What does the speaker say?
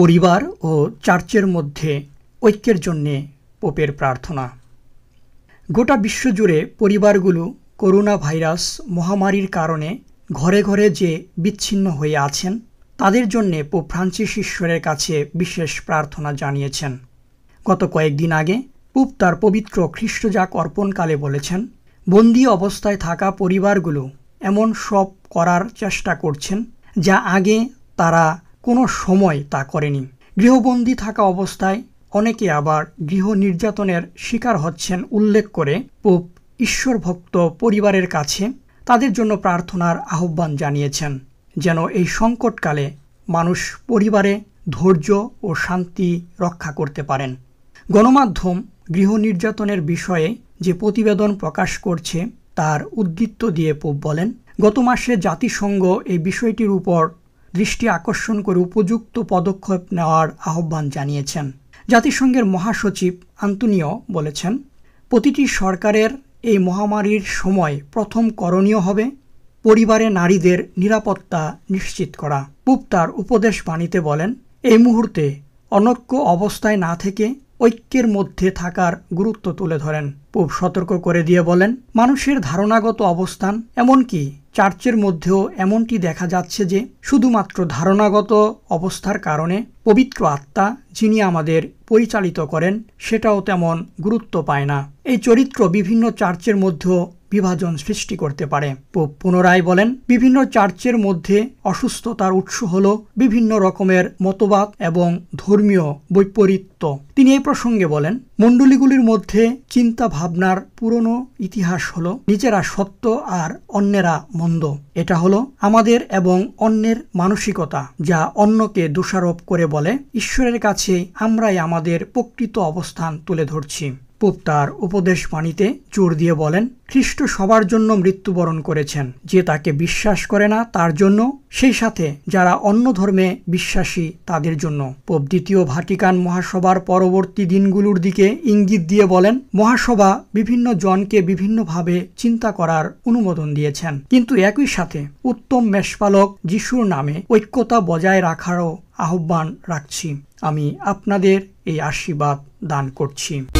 পরিবার ও চার্চের মধ্যে ঐক্যের জন্যে পোপের প্রার্থনা গোটা বিশ্বজুড়ে পরিবারগুলো করোনা ভাইরাস মহামারীর কারণে ঘরে ঘরে যে বিচ্ছিন্ন হয়ে আছেন তাদের জন্যে পোপ ফ্রান্সিস ঈশ্বরের কাছে বিশেষ প্রার্থনা জানিয়েছেন গত কয়েকদিন আগে পোপ তার পবিত্র খ্রিস্টজাক অর্পণকালে বলেছেন বন্দী অবস্থায় থাকা পরিবারগুলো এমন সব করার চেষ্টা করছেন যা আগে তারা কোনো সময় তা করেনি গৃহবন্দী থাকা অবস্থায় অনেকে আবার গৃহ নির্যাতনের শিকার হচ্ছেন উল্লেখ করে পোপ ঈশ্বরভক্ত পরিবারের কাছে তাদের জন্য প্রার্থনার আহ্বান জানিয়েছেন যেন এই সংকটকালে মানুষ পরিবারে ধৈর্য ও শান্তি রক্ষা করতে পারেন গণমাধ্যম গৃহ নির্যাতনের বিষয়ে যে প্রতিবেদন প্রকাশ করছে তার উদ্বৃত্ত দিয়ে পোপ বলেন গত মাসে জাতিসংঘ এই বিষয়টির উপর দৃষ্টি আকর্ষণ করে উপযুক্ত পদক্ষেপ নেওয়ার আহ্বান জানিয়েছেন জাতিসংঘের মহাসচিব আন্তনিও বলেছেন প্রতিটি সরকারের এই মহামারীর সময় প্রথম করণীয় হবে পরিবারে নারীদের নিরাপত্তা নিশ্চিত করা পুপ তার উপদেশ বাণীতে বলেন এই মুহূর্তে অনক্য অবস্থায় না থেকে ঐক্যের মধ্যে থাকার গুরুত্ব তুলে ধরেন পোপ সতর্ক করে দিয়ে বলেন মানুষের ধারণাগত অবস্থান এমনকি চার্চের মধ্যেও এমনটি দেখা যাচ্ছে যে শুধুমাত্র ধারণাগত অবস্থার কারণে পবিত্র আত্মা যিনি আমাদের পরিচালিত করেন সেটাও তেমন গুরুত্ব পায় না এই চরিত্র বিভিন্ন চার্চের মধ্যেও বিভাজন সৃষ্টি করতে পারে পোপ পুনরায় বলেন বিভিন্ন চার্চের মধ্যে অসুস্থতার উৎস হল বিভিন্ন রকমের মতবাদ এবং ধর্মীয় বৈপরীত্য তিনি এই প্রসঙ্গে বলেন মণ্ডলীগুলির মধ্যে চিন্তা ভাবনার পুরনো ইতিহাস হল নিজেরা সত্য আর অন্যেরা মন্দ এটা হলো আমাদের এবং অন্যের মানসিকতা যা অন্যকে দোষারোপ করে বলে ঈশ্বরের কাছে আমরাই আমাদের প্রকৃত অবস্থান তুলে ধরছি পোপ তার উপদেশ বাণীতে জোর দিয়ে বলেন খ্রিস্ট সবার জন্য মৃত্যুবরণ করেছেন যে তাকে বিশ্বাস করে না তার জন্য সেই সাথে যারা অন্য ধর্মে বিশ্বাসী তাদের জন্য পোপ দ্বিতীয় ভাটিকান মহাসভার পরবর্তী দিনগুলোর দিকে ইঙ্গিত দিয়ে বলেন মহাসভা বিভিন্ন জনকে বিভিন্নভাবে চিন্তা করার অনুমোদন দিয়েছেন কিন্তু একই সাথে উত্তম মেষপালক যিশুর নামে ঐক্যতা বজায় রাখারও আহ্বান রাখছি আমি আপনাদের এই আশীর্বাদ দান করছি